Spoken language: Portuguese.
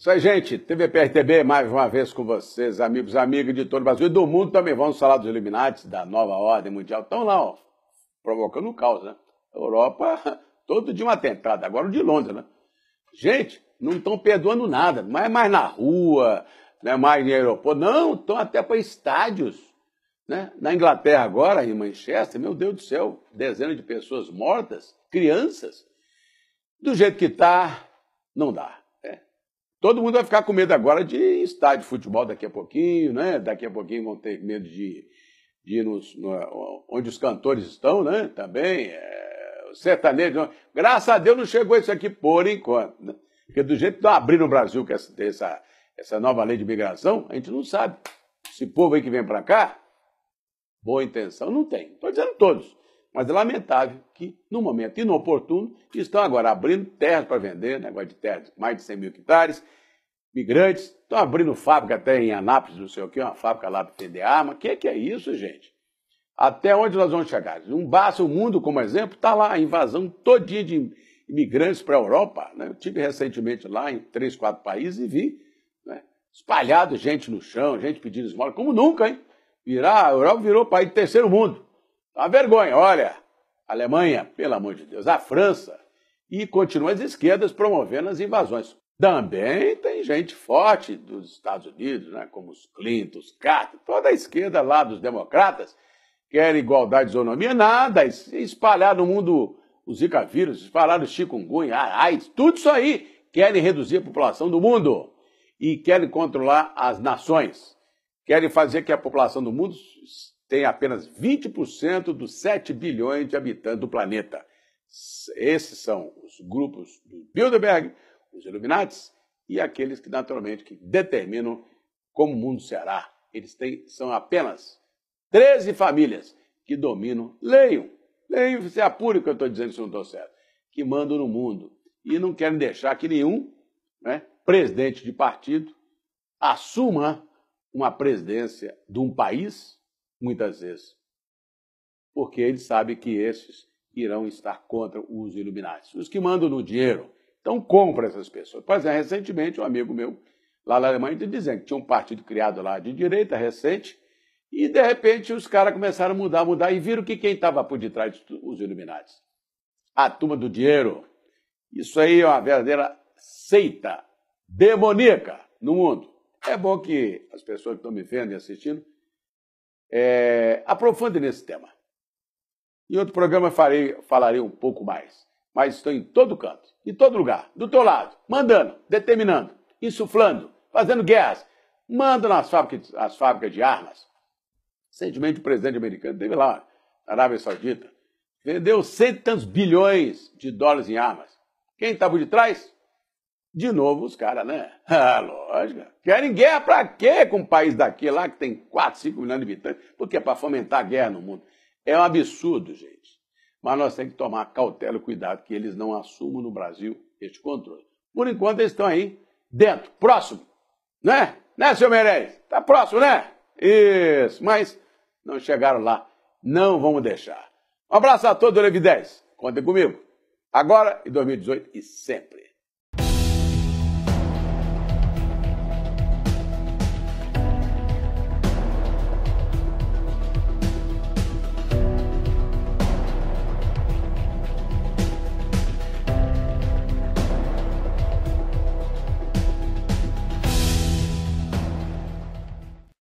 Isso aí, gente. TV PRTB, mais uma vez com vocês, amigos, amigas de todo o Brasil e do mundo também. Vamos falar dos Illuminati, da nova ordem mundial. Estão lá, ó, provocando caos, né? Europa, todo dia uma atentado. Agora o de Londres, né? Gente, não estão perdoando nada. Não é mais na rua, não é mais em aeroporto. Não, estão até para estádios. Né? Na Inglaterra agora, em Manchester, meu Deus do céu, dezenas de pessoas mortas, crianças. Do jeito que está, não dá. Todo mundo vai ficar com medo agora de estádio de futebol daqui a pouquinho, né? Daqui a pouquinho vão ter medo de, de ir nos, no, onde os cantores estão, né? Também. É, o sertanejo. Graças a Deus não chegou isso aqui por enquanto. Né? Porque do jeito que está abrindo o Brasil com essa, essa, essa nova lei de imigração, a gente não sabe. Esse povo aí que vem para cá, boa intenção não tem. Estou dizendo todos. Mas é lamentável que, no momento inoportuno, estão agora abrindo terras para vender, negócio de terras, mais de 100 mil hectares, migrantes, estão abrindo fábrica até em Anápolis, não sei o quê, uma fábrica lá para vender arma. O que, que é isso, gente? Até onde nós vamos chegar? Não basta o mundo, como exemplo, está lá a invasão todinha de imigrantes para a Europa. Né? Eu tive recentemente lá em três, quatro países e vi né? espalhado gente no chão, gente pedindo esmola, como nunca, hein? Virar, a Europa virou país de terceiro mundo. Uma vergonha, olha. A Alemanha, pelo amor de Deus, a França. E continuam as esquerdas promovendo as invasões. Também tem gente forte dos Estados Unidos, né, como os Clinton, os Carter, toda a esquerda lá dos democratas, quer igualdade de isonomia, nada, espalhar no mundo os Zika vírus, espalhar o chikungunya, a AIDS, tudo isso aí, querem reduzir a população do mundo e querem controlar as nações, querem fazer que a população do mundo tem apenas 20% dos 7 bilhões de habitantes do planeta. Esses são os grupos do Bilderberg, os Illuminatis e aqueles que naturalmente que determinam como o mundo será. Eles têm, são apenas 13 famílias que dominam. Leiam, leiam, se apure o que eu estou dizendo, se não estou certo. Que mandam no mundo e não querem deixar que nenhum né, presidente de partido assuma uma presidência de um país muitas vezes. Porque ele sabe que esses irão estar contra os iluminados, os que mandam no dinheiro. Então compra essas pessoas. Pois é, recentemente um amigo meu lá na Alemanha dizendo que tinha um partido criado lá de direita recente e de repente os caras começaram a mudar, mudar e viram que quem estava por detrás dos iluminados, a turma do dinheiro. Isso aí é uma verdadeira seita demoníaca no mundo. É bom que as pessoas que estão me vendo e assistindo é, aprofunde nesse tema. Em outro programa farei, falarei um pouco mais. Mas estou em todo canto, em todo lugar, do teu lado, mandando, determinando, insuflando, fazendo guerras. Manda nas fábricas, as fábricas de armas. Recentemente, o presidente americano teve lá, na Arábia Saudita, vendeu cento e tantos bilhões de dólares em armas. Quem estava de trás? De novo os caras, né? Ah, lógico. Querem guerra é pra quê com um país daqui lá que tem 4, 5 milhões de habitantes? Porque é para fomentar a guerra no mundo. É um absurdo, gente. Mas nós temos que tomar cautela e cuidado que eles não assumam no Brasil este controle. Por enquanto eles estão aí dentro, próximo, né? Né, seu Meirelles? Tá próximo, né? Isso, mas não chegaram lá. Não vamos deixar. Um abraço a todos do Levi 10. Contem comigo. Agora, em 2018 e sempre.